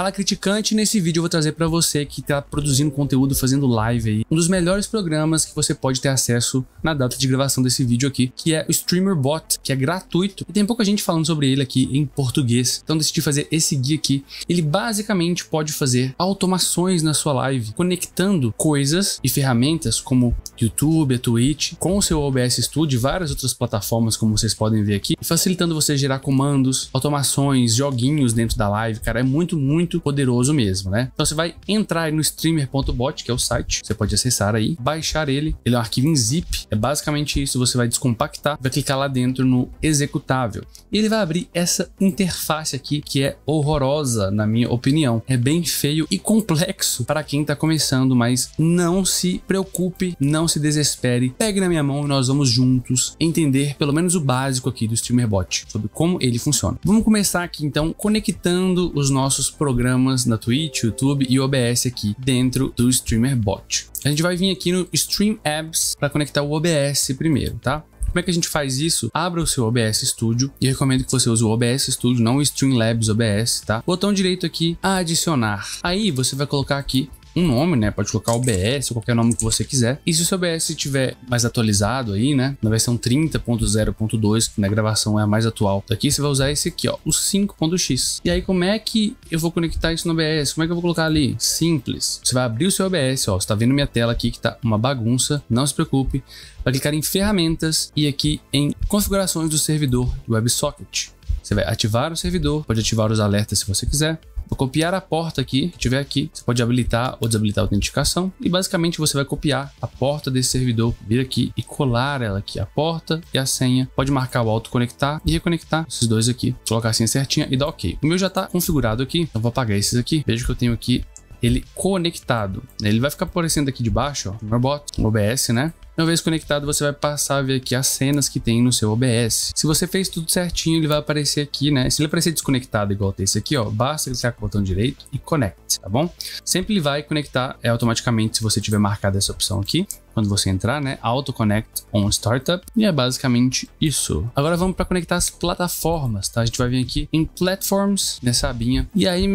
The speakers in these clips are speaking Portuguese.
Fala Criticante, nesse vídeo eu vou trazer para você que está produzindo conteúdo, fazendo live aí, um dos melhores programas que você pode ter acesso na data de gravação desse vídeo aqui, que é o Streamer Bot, que é gratuito e tem pouca gente falando sobre ele aqui em português. Então decidi fazer esse guia aqui. Ele basicamente pode fazer automações na sua live, conectando coisas e ferramentas como YouTube, a Twitch, com o seu OBS Studio e várias outras plataformas, como vocês podem ver aqui, facilitando você gerar comandos, automações, joguinhos dentro da live, cara, é muito, muito muito poderoso mesmo, né? Então você vai entrar no streamer.bot, que é o site, você pode acessar aí, baixar ele, ele é um arquivo em zip, é basicamente isso, você vai descompactar, vai clicar lá dentro no executável. E ele vai abrir essa interface aqui que é horrorosa, na minha opinião. É bem feio e complexo para quem está começando, mas não se preocupe, não se desespere. Pegue na minha mão e nós vamos juntos entender pelo menos o básico aqui do StreamerBot, sobre como ele funciona. Vamos começar aqui então conectando os nossos programas na Twitch, YouTube e OBS aqui dentro do Streamer Bot. A gente vai vir aqui no Stream Apps para conectar o OBS primeiro, tá? Como é que a gente faz isso? Abra o seu OBS Studio e recomendo que você use o OBS Studio, não o Streamlabs OBS, tá? Botão direito aqui, adicionar. Aí você vai colocar aqui um nome, né? Pode colocar OBS BS qualquer nome que você quiser. E se o seu OBS estiver mais atualizado aí, né? Na versão 30.0.2, que na gravação é a mais atual daqui, você vai usar esse aqui, ó, o 5.x. E aí, como é que eu vou conectar isso no OBS? Como é que eu vou colocar ali? Simples. Você vai abrir o seu OBS, ó. Você tá vendo minha tela aqui que tá uma bagunça, não se preocupe. Vai clicar em ferramentas e aqui em configurações do servidor do WebSocket. Você vai ativar o servidor, pode ativar os alertas se você quiser. Vou copiar a porta aqui, tiver aqui, você pode habilitar ou desabilitar a autenticação e basicamente você vai copiar a porta desse servidor, vir aqui e colar ela aqui, a porta e a senha. Pode marcar o autoconectar e reconectar esses dois aqui, colocar a senha certinha e dar OK. O meu já está configurado aqui, então vou apagar esses aqui. Vejo que eu tenho aqui ele conectado. Ele vai ficar aparecendo aqui de baixo, ó, bot, OBS, né? Uma vez conectado, você vai passar a ver aqui as cenas que tem no seu OBS. Se você fez tudo certinho, ele vai aparecer aqui, né? Se ele aparecer desconectado igual esse aqui, ó, basta clicar com o botão direito e connect, tá bom? Sempre ele vai conectar é, automaticamente se você tiver marcado essa opção aqui quando você entrar, né? Auto Connect on Startup. E é basicamente isso. Agora vamos para conectar as plataformas, tá? A gente vai vir aqui em Platforms, nessa abinha. E aí,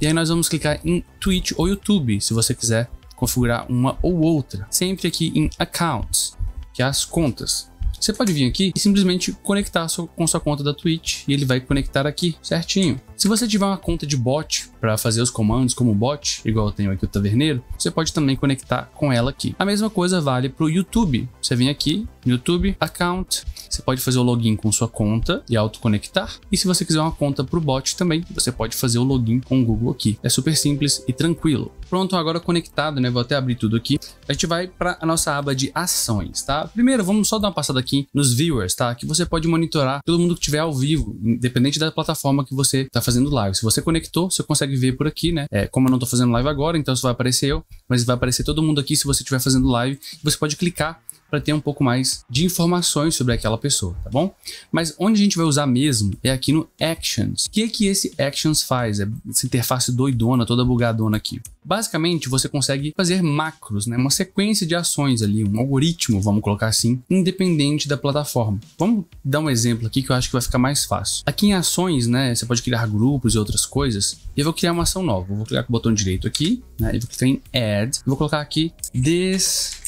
e aí nós vamos clicar em Twitch ou YouTube, se você quiser configurar uma ou outra, sempre aqui em Accounts, que é as contas. Você pode vir aqui e simplesmente conectar com sua conta da Twitch e ele vai conectar aqui certinho. Se você tiver uma conta de bot para fazer os comandos como bot, igual eu tenho aqui o Taverneiro, você pode também conectar com ela aqui. A mesma coisa vale para o YouTube. Você vem aqui, YouTube, Account, você pode fazer o login com sua conta e autoconectar. E se você quiser uma conta para o bot também, você pode fazer o login com o Google aqui. É super simples e tranquilo. Pronto, agora conectado, né? Vou até abrir tudo aqui. A gente vai para a nossa aba de ações, tá? Primeiro, vamos só dar uma passada aqui nos viewers, tá? Que você pode monitorar todo mundo que estiver ao vivo, independente da plataforma que você está fazendo live. Se você conectou, você consegue ver por aqui, né? É, como eu não estou fazendo live agora, então só vai aparecer eu, mas vai aparecer todo mundo aqui se você estiver fazendo live. Você pode clicar para ter um pouco mais de informações sobre aquela pessoa, tá bom? Mas onde a gente vai usar mesmo é aqui no Actions. O que é que esse Actions faz? É essa interface doidona, toda bugadona aqui. Basicamente, você consegue fazer macros, né? uma sequência de ações ali, um algoritmo, vamos colocar assim, independente da plataforma. Vamos dar um exemplo aqui que eu acho que vai ficar mais fácil. Aqui em ações, né, você pode criar grupos e outras coisas. E eu vou criar uma ação nova. Eu vou clicar com o botão direito aqui, né, e vou clicar em Add. Eu vou colocar aqui This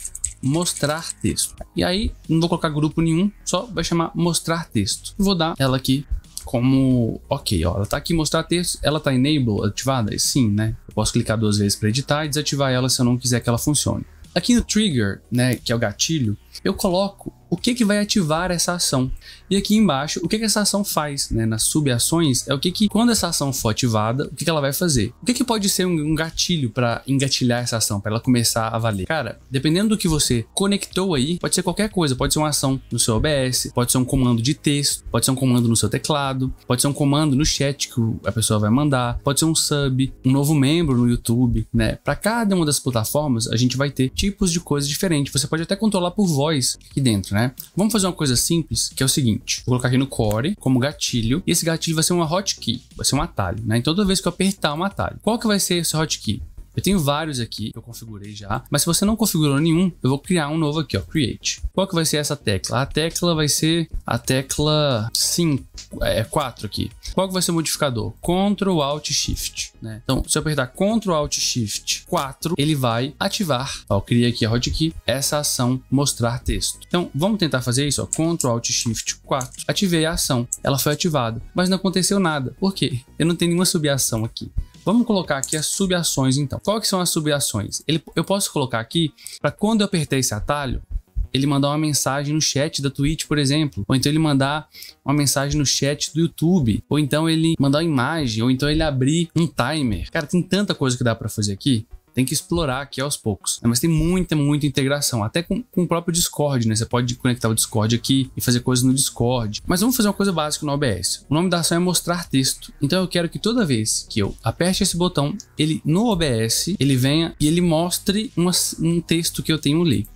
mostrar texto. E aí, não vou colocar grupo nenhum, só vai chamar mostrar texto. Vou dar ela aqui como, ok, ó, ela tá aqui mostrar texto, ela tá enable, ativada? Sim, né? Eu posso clicar duas vezes para editar e desativar ela se eu não quiser que ela funcione. Aqui no trigger, né, que é o gatilho, eu coloco o que, que vai ativar essa ação. E aqui embaixo, o que, que essa ação faz né? nas subações é o que, que, quando essa ação for ativada, o que, que ela vai fazer. O que, que pode ser um, gatilho para engatilhar essa ação, para ela começar a valer? Cara, dependendo do que você conectou aí, pode ser qualquer coisa. Pode ser uma ação no seu OBS, pode ser um comando de texto, pode ser um comando no seu teclado, pode ser um comando no chat que a pessoa vai mandar, pode ser um sub, um novo membro no YouTube, né? Para cada uma das plataformas, a gente vai ter tipos de coisas diferentes. Você pode até controlar por voz aqui dentro, né? né? Vamos fazer uma coisa simples, que é o seguinte. Vou colocar aqui no core, como gatilho, e esse gatilho vai ser uma hotkey, vai ser um atalho, né? Então, toda vez que eu apertar um atalho, qual que vai ser esse hotkey? Eu tenho vários aqui, eu configurei já, mas se você não configurou nenhum, eu vou criar um novo aqui, ó, create. Qual que vai ser essa tecla? A tecla vai ser a tecla 5, é 4 aqui. Qual que vai ser o modificador? Ctrl Alt Shift, né? Então, se eu apertar Ctrl Alt Shift 4, ele vai ativar, ó, eu criei aqui a hotkey, essa ação mostrar texto. Então, vamos tentar fazer isso, ó, Ctrl Alt Shift 4. Ativei a ação, ela foi ativada, mas não aconteceu nada. Por quê? Eu não tenho nenhuma subação aqui. Vamos colocar aqui as subações então. Qual que são as subações? Ele, eu posso colocar aqui para quando eu apertar esse atalho, ele mandar uma mensagem no chat da Twitch, por exemplo, ou então ele mandar uma mensagem no chat do YouTube, ou então ele mandar uma imagem, ou então ele abrir um timer. Cara, tem tanta coisa que dá para fazer aqui. Tem que explorar aqui aos poucos. Mas tem muita, muita integração. Até com, com o próprio Discord, né? Você pode conectar o Discord aqui e fazer coisas no Discord. Mas vamos fazer uma coisa básica no OBS. O nome da ação é mostrar texto. Então eu quero que toda vez que eu aperte esse botão, ele no OBS, ele venha e ele mostre uma, um texto que eu tenho ali.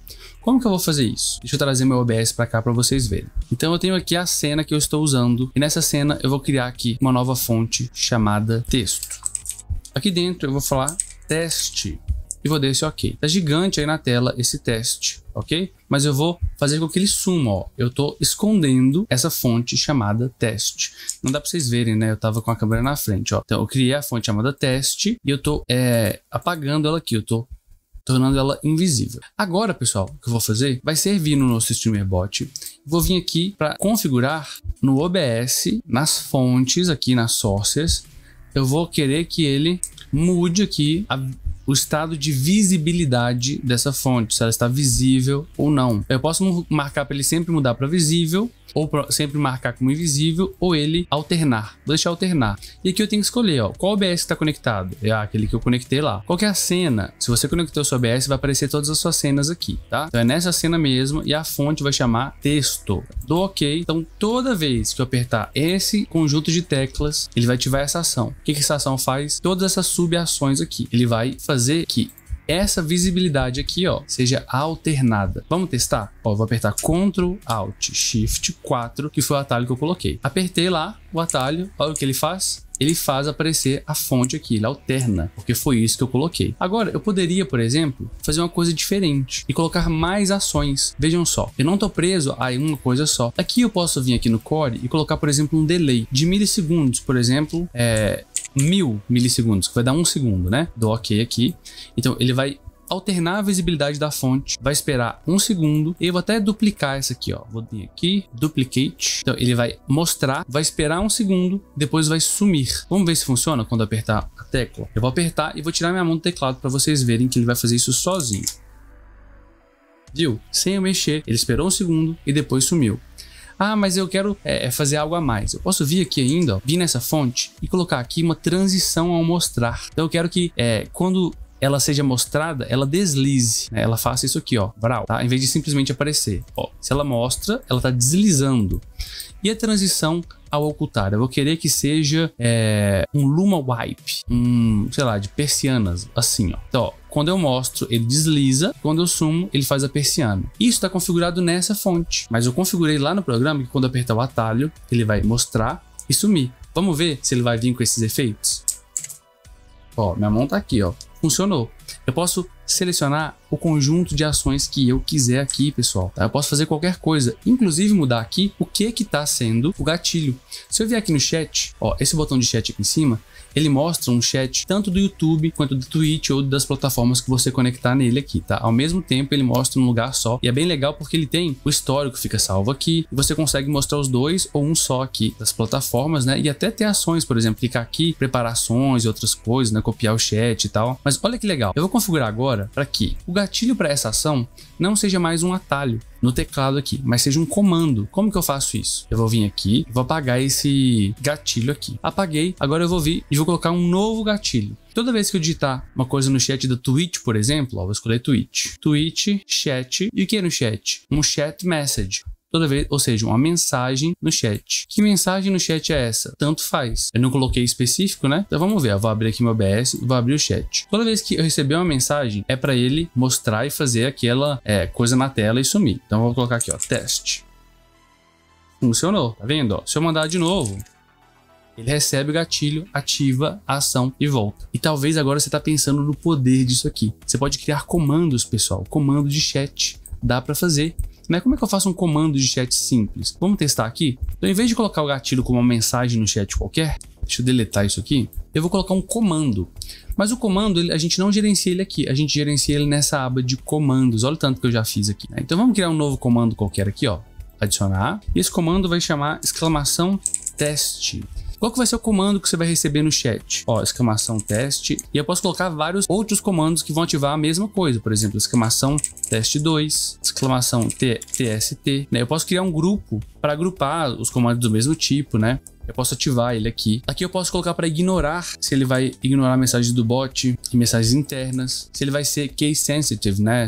Como que eu vou fazer isso? Deixa eu trazer meu OBS para cá para vocês verem. Então eu tenho aqui a cena que eu estou usando e nessa cena eu vou criar aqui uma nova fonte chamada texto. Aqui dentro eu vou falar teste e vou dar esse OK. Tá gigante aí na tela esse teste, ok? Mas eu vou fazer com que ele suma, ó. Eu tô escondendo essa fonte chamada teste. Não dá para vocês verem, né? Eu tava com a câmera na frente, ó. Então eu criei a fonte chamada teste e eu tô é, apagando ela aqui. Eu tô tornando ela invisível. Agora, pessoal, o que eu vou fazer vai servir no nosso streamer bot. Vou vir aqui para configurar no OBS, nas fontes aqui nas sources. Eu vou querer que ele mude aqui a, o estado de visibilidade dessa fonte, se ela está visível ou não. Eu posso marcar para ele sempre mudar para visível ou sempre marcar como invisível, ou ele alternar, deixar alternar. E aqui eu tenho que escolher, ó, qual OBS está conectado? É aquele que eu conectei lá. Qual é a cena? Se você conectou o seu OBS, vai aparecer todas as suas cenas aqui, tá? Então é nessa cena mesmo e a fonte vai chamar texto. Do OK, então toda vez que eu apertar esse conjunto de teclas, ele vai ativar essa ação. O que, que essa ação faz? Todas essas sub ações aqui. Ele vai fazer que essa visibilidade aqui, ó, seja alternada. Vamos testar? Ó, vou apertar Ctrl, Alt, Shift, 4, que foi o atalho que eu coloquei. Apertei lá o atalho, olha o que ele faz ele faz aparecer a fonte aqui, ele alterna, porque foi isso que eu coloquei. Agora, eu poderia, por exemplo, fazer uma coisa diferente e colocar mais ações. Vejam só, eu não estou preso a uma coisa só. Aqui eu posso vir aqui no Core e colocar, por exemplo, um delay de milissegundos, por exemplo, é, mil milissegundos, que vai dar um segundo, né? Do OK aqui. Então ele vai alternar a visibilidade da fonte, vai esperar um segundo. Eu vou até duplicar essa aqui, ó. Vou vir aqui, duplicate. Então ele vai mostrar, vai esperar um segundo, depois vai sumir. Vamos ver se funciona quando apertar a tecla. Eu vou apertar e vou tirar minha mão do teclado para vocês verem que ele vai fazer isso sozinho. Viu? Sem eu mexer, ele esperou um segundo e depois sumiu. Ah, mas eu quero é, é, fazer algo a mais. Eu posso vir aqui ainda, ó, vir nessa fonte e colocar aqui uma transição ao mostrar. Então eu quero que é, quando ela seja mostrada, ela deslize, né? ela faça isso aqui, ó, brau, tá? Em vez de simplesmente aparecer, ó. Se ela mostra, ela tá deslizando. E a transição ao ocultar, eu vou querer que seja é, um luma wipe, um, sei lá, de persianas, assim, ó. Então, ó, quando eu mostro, ele desliza. Quando eu sumo, ele faz a persiana. Isso está configurado nessa fonte. Mas eu configurei lá no programa que quando apertar o atalho, ele vai mostrar e sumir. Vamos ver se ele vai vir com esses efeitos? Ó, minha mão tá aqui, ó funcionou. Eu posso selecionar o conjunto de ações que eu quiser aqui, pessoal. Tá? Eu posso fazer qualquer coisa, inclusive mudar aqui o que que está sendo o gatilho. Se eu vier aqui no chat, ó, esse botão de chat aqui em cima, ele mostra um chat tanto do YouTube quanto do Twitch ou das plataformas que você conectar nele aqui, tá? Ao mesmo tempo, ele mostra num lugar só. E é bem legal porque ele tem o histórico fica salvo aqui. você consegue mostrar os dois ou um só aqui das plataformas, né? E até ter ações, por exemplo, clicar aqui, preparações e outras coisas, né? Copiar o chat e tal. Mas olha que legal. Eu vou configurar agora para que o gatilho para essa ação não seja mais um atalho, no teclado aqui, mas seja um comando. Como que eu faço isso? Eu vou vir aqui, vou apagar esse gatilho aqui. Apaguei, agora eu vou vir e vou colocar um novo gatilho. Toda vez que eu digitar uma coisa no chat da Twitch, por exemplo, ó, vou escolher Twitch. Twitch, chat. E o que é no chat? Um chat message toda vez, ou seja, uma mensagem no chat. Que mensagem no chat é essa? Tanto faz. Eu não coloquei específico, né? Então vamos ver. Eu vou abrir aqui meu OBS, vou abrir o chat. Toda vez que eu receber uma mensagem, é para ele mostrar e fazer aquela é, coisa na tela e sumir. Então vou colocar aqui, ó, teste. Funcionou, tá vendo? Ó, se eu mandar de novo, ele recebe o gatilho, ativa a ação e volta. E talvez agora você está pensando no poder disso aqui. Você pode criar comandos, pessoal, comando de chat. Dá para fazer. Né? Como é que eu faço um comando de chat simples? Vamos testar aqui? Então, em vez de colocar o gatilho como uma mensagem no chat qualquer, deixa eu deletar isso aqui, eu vou colocar um comando. Mas o comando, a gente não gerencia ele aqui, a gente gerencia ele nessa aba de comandos. Olha o tanto que eu já fiz aqui. Né? Então vamos criar um novo comando qualquer aqui, ó. Adicionar. E esse comando vai chamar exclamação teste. Qual que vai ser o comando que você vai receber no chat? Ó, exclamação teste. E eu posso colocar vários outros comandos que vão ativar a mesma coisa. Por exemplo, exclamação teste 2, exclamação T, TST. Né? Eu posso criar um grupo para agrupar os comandos do mesmo tipo, né? Eu posso ativar ele aqui. Aqui eu posso colocar para ignorar se ele vai ignorar mensagens do bot, e mensagens internas, se ele vai ser case sensitive, né?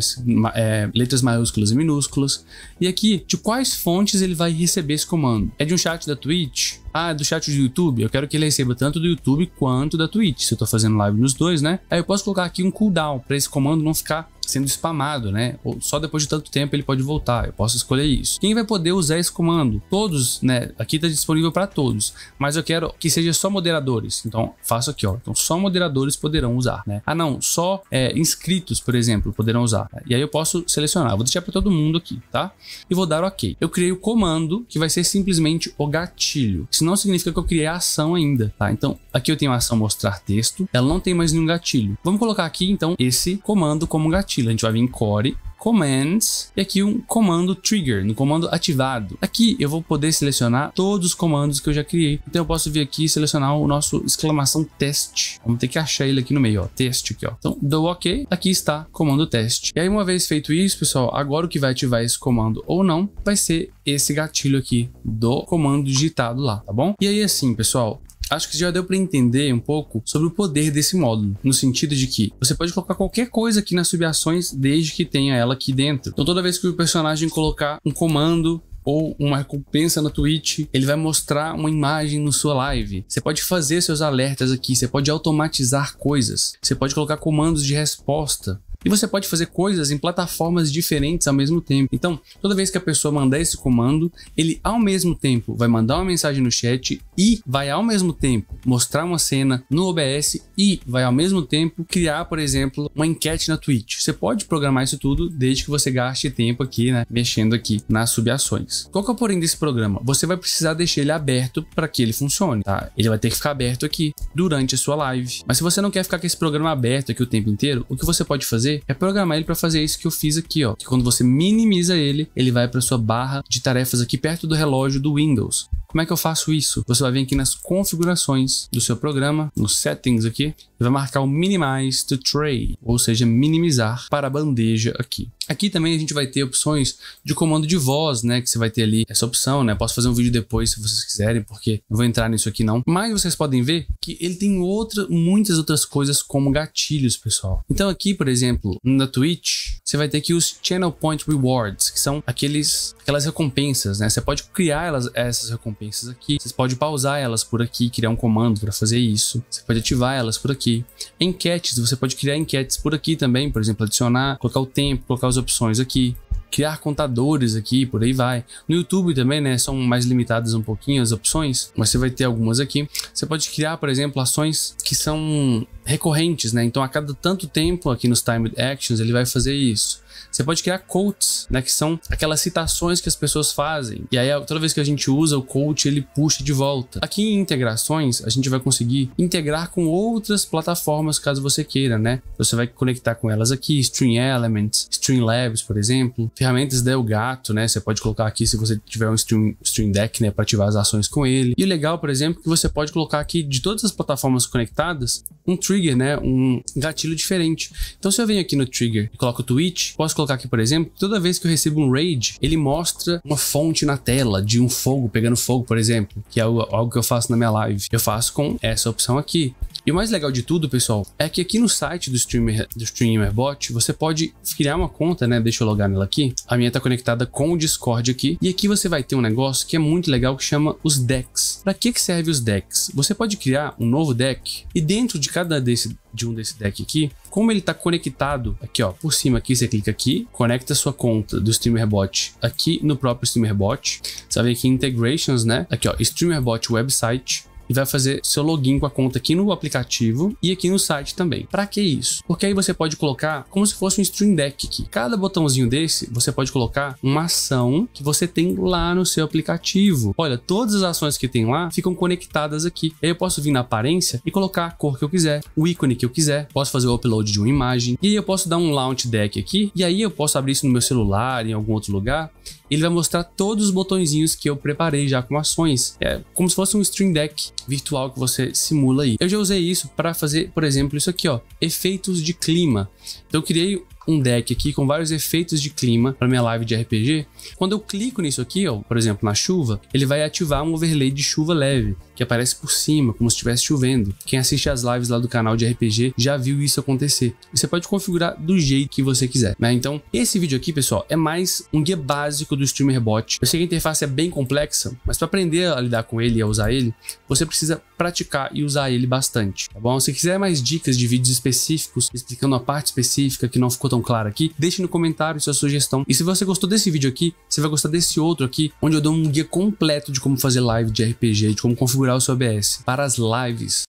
É, letras maiúsculas e minúsculas. E aqui, de quais fontes ele vai receber esse comando? É de um chat da Twitch? Ah, é do chat do YouTube? Eu quero que ele receba tanto do YouTube quanto da Twitch. Se eu tô fazendo live nos dois, né? Aí eu posso colocar aqui um cooldown para esse comando não ficar sendo spamado, né? Ou só depois de tanto tempo ele pode voltar. Eu posso escolher isso. Quem vai poder usar esse comando? Todos, né? Aqui está disponível para todos, mas eu quero que seja só moderadores. Então faço aqui, ó. Então só moderadores poderão usar, né? Ah, não, só é, inscritos, por exemplo, poderão usar. E aí eu posso selecionar. Vou deixar para todo mundo aqui, tá? E vou dar OK. Eu criei o comando que vai ser simplesmente o gatilho. Isso não significa que eu criei a ação ainda, tá? Então aqui eu tenho a ação mostrar texto. Ela não tem mais nenhum gatilho. Vamos colocar aqui então esse comando como gatilho apostila, a gente vai vir em Core, Commands, e aqui um comando Trigger, no um comando ativado. Aqui eu vou poder selecionar todos os comandos que eu já criei. Então eu posso vir aqui e selecionar o nosso exclamação teste. Vamos ter que achar ele aqui no meio, ó, teste aqui, ó. Então dou OK, aqui está comando teste. E aí uma vez feito isso, pessoal, agora o que vai ativar esse comando ou não vai ser esse gatilho aqui do comando digitado lá, tá bom? E aí assim, pessoal, Acho que já deu para entender um pouco sobre o poder desse módulo, no sentido de que você pode colocar qualquer coisa aqui nas subações desde que tenha ela aqui dentro. Então toda vez que o personagem colocar um comando ou uma recompensa na Twitch, ele vai mostrar uma imagem na sua live. Você pode fazer seus alertas aqui, você pode automatizar coisas, você pode colocar comandos de resposta. E você pode fazer coisas em plataformas diferentes ao mesmo tempo. Então, toda vez que a pessoa mandar esse comando, ele ao mesmo tempo vai mandar uma mensagem no chat e vai ao mesmo tempo mostrar uma cena no OBS e vai ao mesmo tempo criar, por exemplo, uma enquete na Twitch. Você pode programar isso tudo desde que você gaste tempo aqui, né, mexendo aqui nas subações. Qual que é o porém desse programa? Você vai precisar deixar ele aberto para que ele funcione, tá? Ele vai ter que ficar aberto aqui durante a sua live. Mas se você não quer ficar com esse programa aberto aqui o tempo inteiro, o que você pode fazer fazer é programar ele para fazer isso que eu fiz aqui, ó. Que quando você minimiza ele, ele vai para sua barra de tarefas aqui perto do relógio do Windows. Como é que eu faço isso? Você vai vir aqui nas configurações do seu programa, nos settings aqui, e vai marcar o minimize to tray, ou seja, minimizar para a bandeja aqui. Aqui também a gente vai ter opções de comando de voz, né? Que você vai ter ali essa opção, né? Posso fazer um vídeo depois se vocês quiserem, porque não vou entrar nisso aqui não. Mas vocês podem ver que ele tem outra, muitas outras coisas como gatilhos, pessoal. Então aqui, por exemplo, na Twitch, você vai ter que os Channel Point Rewards, que são aqueles, aquelas recompensas, né? Você pode criar elas, essas recompensas aqui, você pode pausar elas por aqui, criar um comando para fazer isso, você pode ativar elas por aqui. Enquetes, você pode criar enquetes por aqui também, por exemplo, adicionar, colocar o tempo, colocar as opções aqui criar contadores aqui, por aí vai. No YouTube também, né, são mais limitadas um pouquinho as opções, mas você vai ter algumas aqui. Você pode criar, por exemplo, ações que são recorrentes, né? Então a cada tanto tempo aqui nos timed actions ele vai fazer isso. Você pode criar quotes, né? Que são aquelas citações que as pessoas fazem. E aí, toda vez que a gente usa o quote, ele puxa de volta. Aqui em integrações, a gente vai conseguir integrar com outras plataformas, caso você queira, né? Você vai conectar com elas aqui, Stream Elements, Stream Labs, por exemplo, ferramentas da Elgato, né? Você pode colocar aqui se você tiver um Stream, stream Deck, né? Para ativar as ações com ele. E o legal, por exemplo, é que você pode colocar aqui de todas as plataformas conectadas conectadas, um trigger, né? Um gatilho diferente. Então, se eu venho aqui no trigger e coloco o tweet, posso colocar aqui, por exemplo, toda vez que eu recebo um raid, ele mostra uma fonte na tela de um fogo, pegando fogo, por exemplo, que é algo que eu faço na minha live. Eu faço com essa opção aqui. E o mais legal de tudo, pessoal, é que aqui no site do Streamer, do StreamerBot, você pode criar uma conta, né? Deixa eu logar nela aqui. A minha tá conectada com o Discord aqui. E aqui você vai ter um negócio que é muito legal que chama os decks. Para que que serve os decks? Você pode criar um novo deck e dentro de cada desse de um desse deck aqui, como ele está conectado aqui ó, por cima aqui, você clica aqui, conecta sua conta do StreamerBot aqui no próprio StreamerBot, você vai aqui Integrations, né? Aqui ó, StreamerBot Website, e vai fazer seu login com a conta aqui no aplicativo e aqui no site também. Para que isso? Porque aí você pode colocar como se fosse um Stream Deck aqui. Cada botãozinho desse, você pode colocar uma ação que você tem lá no seu aplicativo. Olha, todas as ações que tem lá ficam conectadas aqui. Aí eu posso vir na aparência e colocar a cor que eu quiser, o ícone que eu quiser, posso fazer o upload de uma imagem, e aí eu posso dar um launch deck aqui, e aí eu posso abrir isso no meu celular, em algum outro lugar, ele vai mostrar todos os botõezinhos que eu preparei já com ações. É como se fosse um Stream Deck virtual que você simula aí. Eu já usei isso para fazer, por exemplo, isso aqui, ó, efeitos de clima. Então criei um deck aqui com vários efeitos de clima para minha live de RPG. Quando eu clico nisso aqui, ó, por exemplo, na chuva, ele vai ativar um overlay de chuva leve, que aparece por cima, como se estivesse chovendo. Quem assiste as lives lá do canal de RPG já viu isso acontecer. Você pode configurar do jeito que você quiser, né? Então, esse vídeo aqui, pessoal, é mais um guia básico do Streamer Bot. Eu sei que a interface é bem complexa, mas para aprender a lidar com ele e a usar ele, você precisa praticar e usar ele bastante, tá bom? Se quiser mais dicas de vídeos específicos, explicando a parte específica que não ficou tão sugestão clara aqui, deixe no comentário sua sugestão. E se você gostou desse vídeo aqui, você vai gostar desse outro aqui, onde eu dou um guia completo de como fazer live de RPG, de como configurar o seu OBS para as lives.